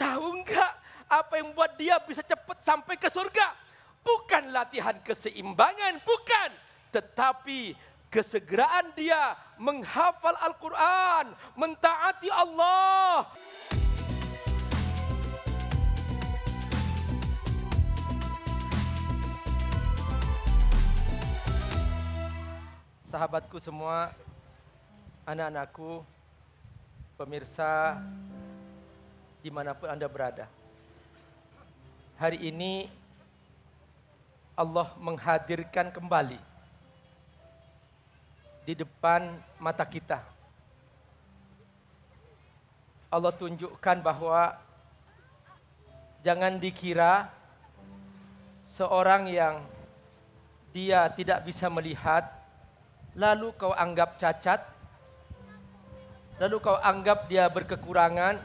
Tahu enggak apa yang membuat dia bisa cepat sampai ke surga? Bukan latihan keseimbangan, bukan. Tetapi kesegeraan dia menghafal Al-Quran, mentaati Allah. Sahabatku semua, anak-anakku, pemirsa dimanapun Anda berada. Hari ini Allah menghadirkan kembali di depan mata kita. Allah tunjukkan bahwa jangan dikira seorang yang dia tidak bisa melihat, lalu kau anggap cacat, lalu kau anggap dia berkekurangan,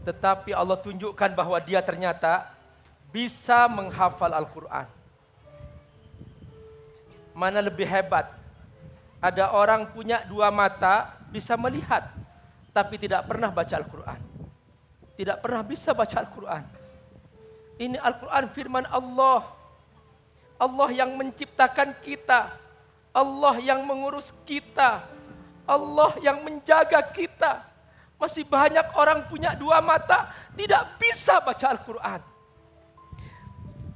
Tetapi Allah tunjukkan bahwa dia ternyata bisa menghafal Al-Quran. Mana lebih hebat? Ada orang punya dua mata bisa melihat, tapi tidak pernah baca Al-Quran. Tidak pernah bisa baca Al-Quran. Ini Al-Quran firman Allah. Allah yang menciptakan kita. Allah yang mengurus kita. Allah yang menjaga kita. Masih banyak orang punya dua mata tidak bisa baca Al-Quran.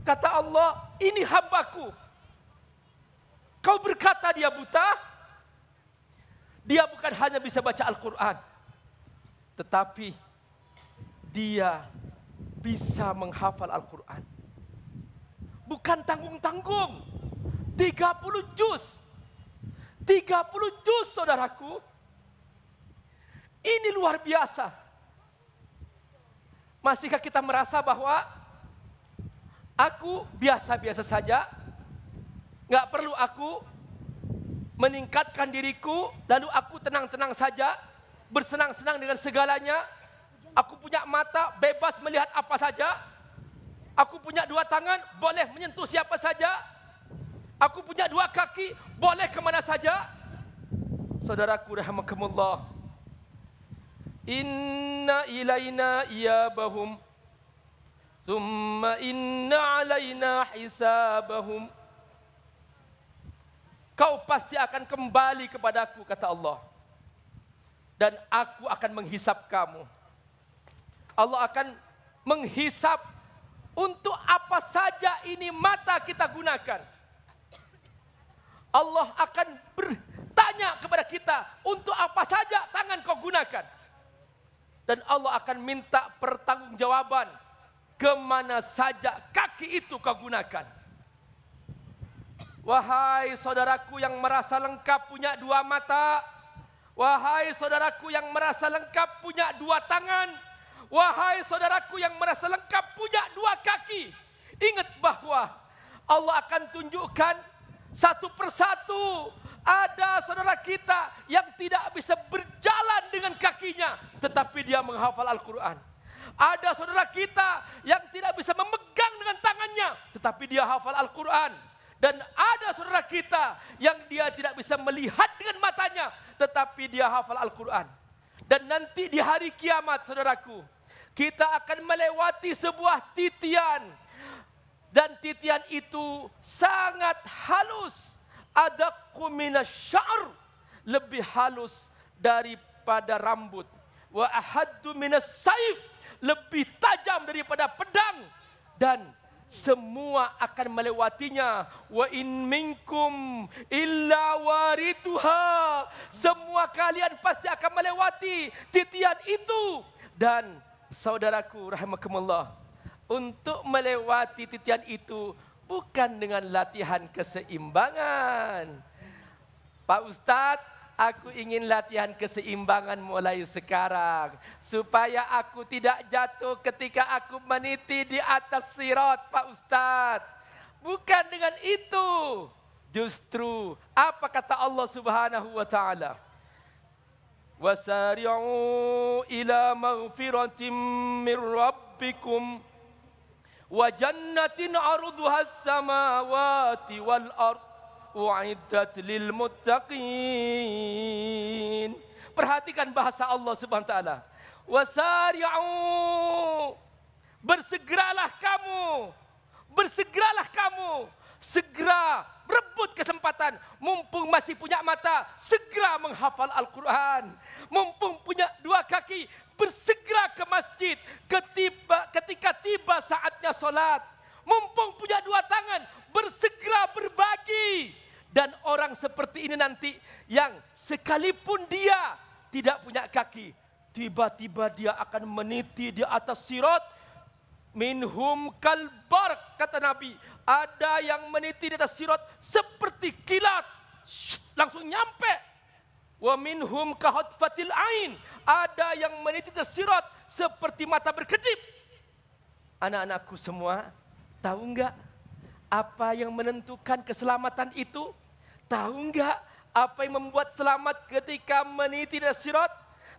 Kata Allah, ini hambaku. Kau berkata dia buta, dia bukan hanya bisa baca Al-Quran. Tetapi dia bisa menghafal Al-Quran. Bukan tanggung-tanggung. 30 juz. 30 juz saudaraku ini luar biasa. Masihkah kita merasa bahwa aku biasa-biasa saja, nggak perlu aku meningkatkan diriku, lalu aku tenang-tenang saja, bersenang-senang dengan segalanya. Aku punya mata, bebas melihat apa saja. Aku punya dua tangan, boleh menyentuh siapa saja. Aku punya dua kaki, boleh kemana saja. Saudaraku rahimakumullah. Inna ilaina iyabahum Thumma inna alaina hisabahum Kau pasti akan kembali kepadaku kata Allah Dan aku akan menghisap kamu Allah akan menghisap untuk apa saja ini mata kita gunakan. Allah akan bertanya kepada kita untuk apa saja tangan kau gunakan dan Allah akan minta pertanggungjawaban kemana saja kaki itu kau gunakan. Wahai saudaraku yang merasa lengkap punya dua mata, wahai saudaraku yang merasa lengkap punya dua tangan, wahai saudaraku yang merasa lengkap punya dua kaki, ingat bahwa Allah akan tunjukkan satu persatu ada saudara kita yang tidak bisa berjalan dengan kakinya, tetapi dia menghafal Al-Quran. Ada saudara kita yang tidak bisa memegang dengan tangannya, tetapi dia hafal Al-Quran. Dan ada saudara kita yang dia tidak bisa melihat dengan matanya, tetapi dia hafal Al-Quran. Dan nanti di hari kiamat, saudaraku, kita akan melewati sebuah titian dan titian itu sangat halus adaqu minasy'ar lebih halus daripada rambut wa ahaddu saif lebih tajam daripada pedang dan semua akan melewatinya wa in minkum illa warituha semua kalian pasti akan melewati titian itu dan saudaraku rahimakumullah untuk melewati titian itu bukan dengan latihan keseimbangan. Pak Ustadz, aku ingin latihan keseimbangan mulai sekarang. Supaya aku tidak jatuh ketika aku meniti di atas sirot Pak Ustadz. Bukan dengan itu. Justru apa kata Allah Subhanahu wa taala? Wasari'u ila maghfiratin min rabbikum wa jannatin arduha samawati wal ard uiddat lil muttaqin perhatikan bahasa Allah Subhanahu wa taala wasari'u bersegeralah kamu bersegeralah kamu segera rebut kesempatan. Mumpung masih punya mata, segera menghafal Al-Quran. Mumpung punya dua kaki, bersegera ke masjid ketiba, ketika tiba saatnya sholat. Mumpung punya dua tangan, bersegera berbagi. Dan orang seperti ini nanti yang sekalipun dia tidak punya kaki, tiba-tiba dia akan meniti di atas sirot minhum kalbar kata Nabi ada yang meniti di atas sirat seperti kilat langsung nyampe wa minhum kahotfatil ain ada yang meniti di atas sirat seperti mata berkedip anak-anakku semua tahu nggak apa yang menentukan keselamatan itu tahu nggak apa yang membuat selamat ketika meniti di atas sirat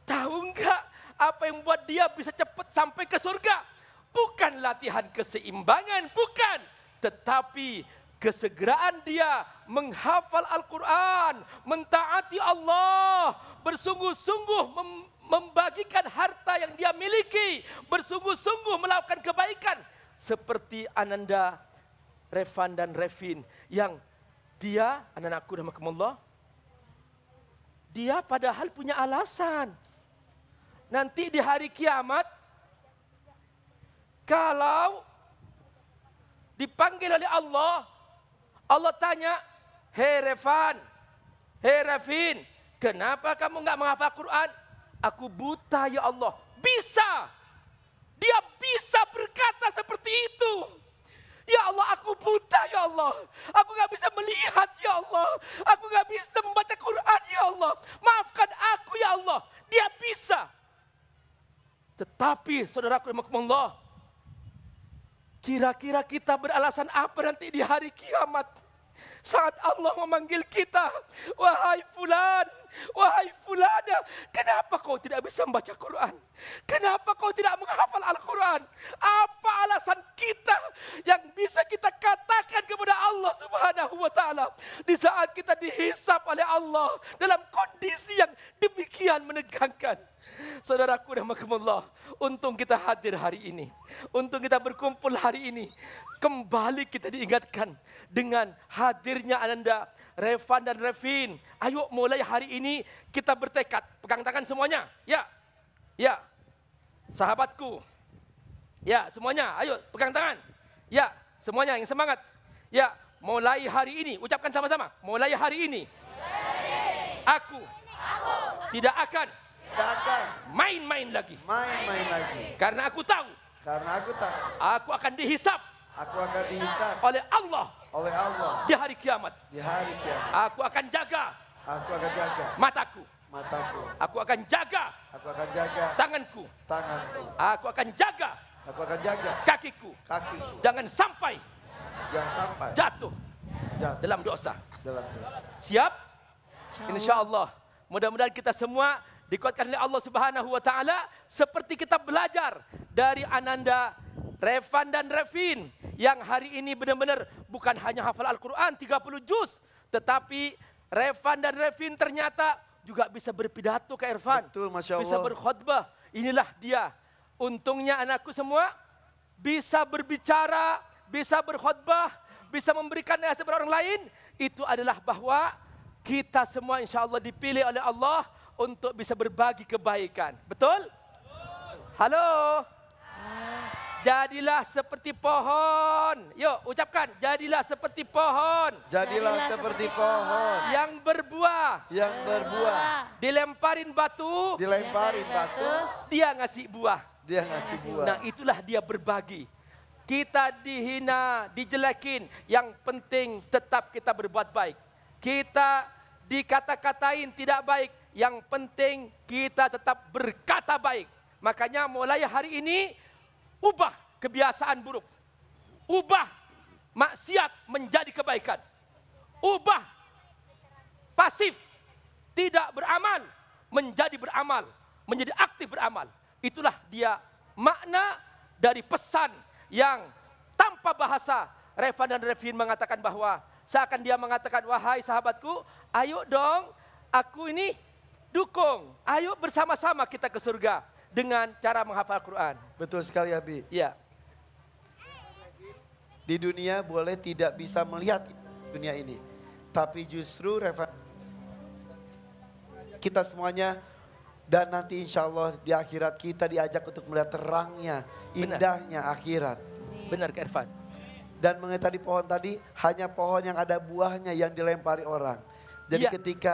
tahu nggak apa yang membuat dia bisa cepat sampai ke surga bukan latihan keseimbangan, bukan. Tetapi kesegeraan dia menghafal Al-Quran, mentaati Allah, bersungguh-sungguh mem membagikan harta yang dia miliki, bersungguh-sungguh melakukan kebaikan. Seperti Ananda, Revan dan Revin yang dia, anak-anakku rahmatullah, dia padahal punya alasan. Nanti di hari kiamat kalau dipanggil oleh Allah, Allah tanya, Hei Revan, Hei Revin, kenapa kamu nggak menghafal Quran? Aku buta ya Allah. Bisa. Dia bisa berkata seperti itu. Ya Allah, aku buta ya Allah. Aku nggak bisa melihat ya Allah. Aku nggak bisa membaca Quran ya Allah. Maafkan aku ya Allah. Dia bisa. Tetapi saudaraku yang Allah, Kira-kira kita beralasan apa nanti di hari kiamat? Saat Allah memanggil kita, wahai fulan, wahai fulana, kenapa kau tidak bisa membaca Quran? Kenapa kau tidak menghafal Al-Quran? Apa alasan kita yang bisa kita katakan kepada Allah Subhanahu wa taala di saat kita dihisap oleh Allah dalam kondisi yang demikian menegangkan? Saudaraku dan Allah, untung kita hadir hari ini. Untung kita berkumpul hari ini. Kembali kita diingatkan dengan hadirnya Ananda, Revan dan Revin. Ayo mulai hari ini kita bertekad. Pegang tangan semuanya. Ya, ya. Sahabatku. Ya, semuanya. Ayo pegang tangan. Ya, semuanya yang semangat. Ya, mulai hari ini. Ucapkan sama-sama. Mulai hari ini. Aku, aku tidak akan Datang. Main-main lagi. Main-main lagi. Karena aku tahu. Karena aku tahu. Aku akan dihisap. Aku akan dihisap. Oleh Allah. Oleh Allah. Di hari kiamat. Di hari kiamat. Aku akan jaga. Aku akan jaga. Mataku. Mataku. Aku akan jaga. Aku akan jaga. Tanganku. Tanganku. Aku akan jaga. Aku akan jaga. Kakiku. Kakiku. Jangan sampai. Jangan sampai. Jatuh. Jatuh. Dalam dosa. Dalam dosa. Siap? Insya Allah. Mudah-mudahan kita semua dikuatkan oleh Allah Subhanahu wa taala seperti kita belajar dari Ananda Revan dan Revin yang hari ini benar-benar bukan hanya hafal Al-Qur'an 30 juz tetapi Revan dan Revin ternyata juga bisa berpidato ke Irfan. Betul, Masya Allah. Bisa berkhutbah. Inilah dia. Untungnya anakku semua bisa berbicara, bisa berkhutbah, bisa memberikan nasihat kepada orang lain. Itu adalah bahwa kita semua insya Allah dipilih oleh Allah untuk bisa berbagi kebaikan. Betul? Halo? Jadilah seperti pohon. Yuk, ucapkan. Jadilah seperti pohon. Jadilah seperti pohon. Yang berbuah. Yang berbuah. Dilemparin batu. Dilemparin batu. Dia ngasih buah. Dia ngasih buah. Nah, itulah dia berbagi. Kita dihina, dijelekin. Yang penting tetap kita berbuat baik. Kita dikata-katain tidak baik yang penting kita tetap berkata baik. Makanya mulai hari ini ubah kebiasaan buruk. Ubah maksiat menjadi kebaikan. Ubah pasif tidak beramal menjadi beramal, menjadi aktif beramal. Itulah dia makna dari pesan yang tanpa bahasa Revan dan Revin mengatakan bahwa seakan dia mengatakan wahai sahabatku, ayo dong aku ini dukung. Ayo bersama-sama kita ke surga dengan cara menghafal Quran. Betul sekali Abi. Iya. Di dunia boleh tidak bisa melihat dunia ini. Tapi justru kita semuanya dan nanti insya Allah di akhirat kita diajak untuk melihat terangnya, indahnya Benar. akhirat. Benar ke Irfan. Dan mengenai tadi pohon tadi, hanya pohon yang ada buahnya yang dilempari orang. Jadi ya. ketika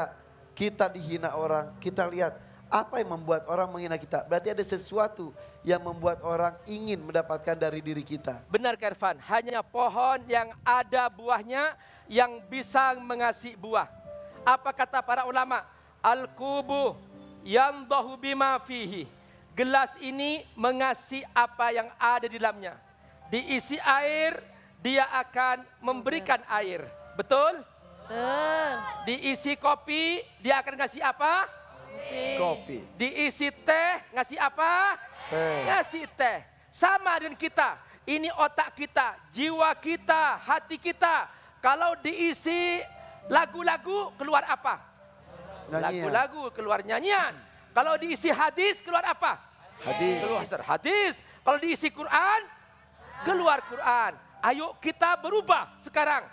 kita dihina orang, kita lihat apa yang membuat orang menghina kita. Berarti ada sesuatu yang membuat orang ingin mendapatkan dari diri kita. Benar Kervan, hanya pohon yang ada buahnya yang bisa mengasih buah. Apa kata para ulama? Al-kubu yang bahu bima fihi. Gelas ini mengasih apa yang ada di dalamnya. Diisi air, dia akan memberikan air. Betul? Betul. Diisi kopi, dia akan ngasih apa? Kopi. kopi. Diisi teh, ngasih apa? Teh. Ngasih teh. Sama dengan kita. Ini otak kita, jiwa kita, hati kita. Kalau diisi lagu-lagu, keluar apa? Lagu-lagu, keluar nyanyian. Kalau diisi hadis, keluar apa? Hadis. Keluar hadis. Kalau diisi Quran, keluar Quran. Ayo kita berubah sekarang.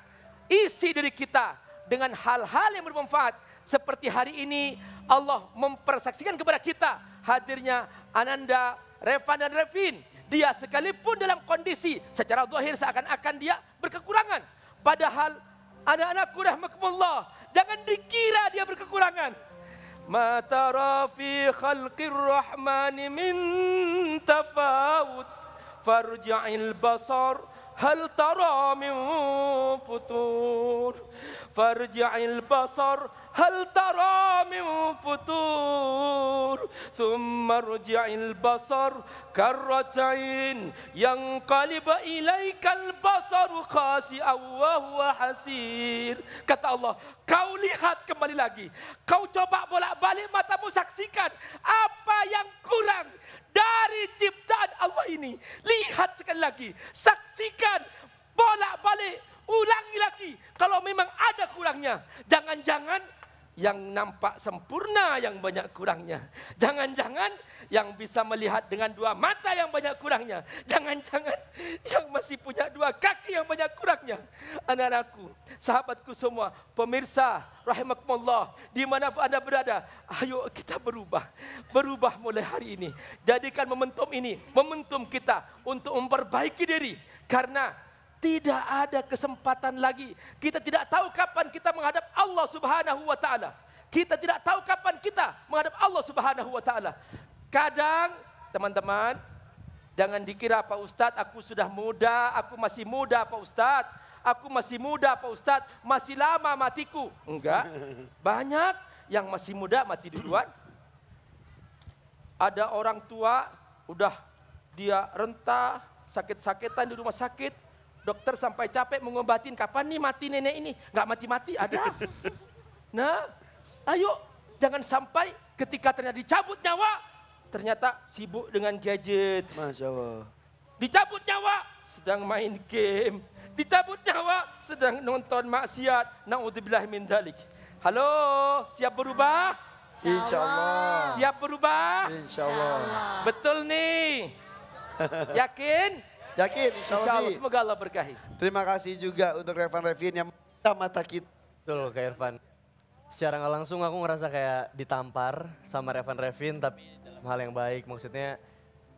Isi dari kita dengan hal-hal yang bermanfaat. Seperti hari ini Allah mempersaksikan kepada kita hadirnya Ananda, Revan dan Revin. Dia sekalipun dalam kondisi secara zahir seakan-akan dia berkekurangan. Padahal anak-anakku rahmatullah, jangan dikira dia berkekurangan. Mata rafi khalqir rahmani min tafawut farji'il basar hal tara min futur farja'il basar hal tara min futur thumma rji'il basar karratain yang qaliba ilaikal basar khasi'an wa huwa hasir kata Allah kau lihat kembali lagi kau coba bolak-balik matamu saksikan apa yang kurang dari ciptaan Allah ini lihat sekali lagi saksikan balik, ulangi lagi. Kalau memang ada kurangnya, jangan-jangan yang nampak sempurna yang banyak kurangnya. Jangan-jangan yang bisa melihat dengan dua mata yang banyak kurangnya. Jangan-jangan yang masih punya dua kaki yang banyak kurangnya. Anak-anakku, sahabatku semua, pemirsa, rahimakumullah, di mana Anda berada, ayo kita berubah. Berubah mulai hari ini. Jadikan momentum ini, momentum kita untuk memperbaiki diri. Karena tidak ada kesempatan lagi. Kita tidak tahu kapan kita menghadap Allah Subhanahu wa taala. Kita tidak tahu kapan kita menghadap Allah Subhanahu wa taala. Kadang teman-teman jangan dikira Pak Ustadz aku sudah muda, aku masih muda Pak Ustadz, aku masih muda Pak Ustadz, masih lama matiku. Enggak, banyak yang masih muda mati duluan. Ada orang tua udah dia renta, sakit-sakitan di rumah sakit, Dokter sampai capek mengobatin, kapan nih mati nenek ini? Gak mati-mati, ada. Nah, ayo jangan sampai ketika ternyata dicabut nyawa, ternyata sibuk dengan gadget. Masya Allah. Dicabut nyawa, sedang main game. Dicabut nyawa, sedang nonton maksiat. Na'udzubillah min dalik. Halo, siap berubah? Insya Allah. Siap berubah? Insya Allah. Betul nih. Yakin? Yakin insya Allah. Insya Allah semoga Allah berkahi. Terima kasih juga untuk Revan Revin yang mata, mata kita. Betul Kak Irfan. Secara nggak langsung aku ngerasa kayak ditampar sama Revan Revin tapi dalam hal yang baik. Maksudnya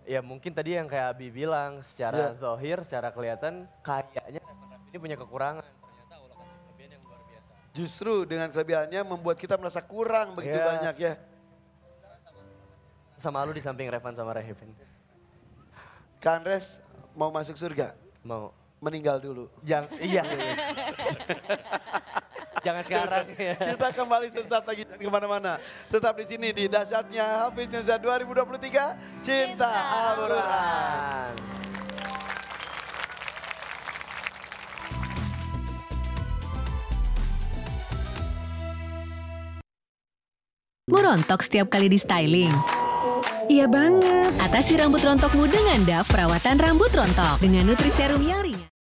ya mungkin tadi yang kayak Abi bilang secara yeah. dohir, secara kelihatan kayaknya Revan Revin ini punya kekurangan. Ternyata Allah kasih kelebihan yang luar biasa. Justru dengan kelebihannya membuat kita merasa kurang begitu yeah. banyak ya. Sama lu di samping Revan sama Revin. Kanres, mau masuk surga? Mau. Meninggal dulu. Jangan, iya. Jangan sekarang. Kita kembali sesaat lagi kemana-mana. Tetap di sini di dasarnya Hafiz Nusa 2023 Cinta, Cinta Al-Quran. Murontok setiap kali di styling. Iya banget. Atasi rambut rontokmu dengan DAF perawatan rambut rontok dengan nutriserum yang ringan.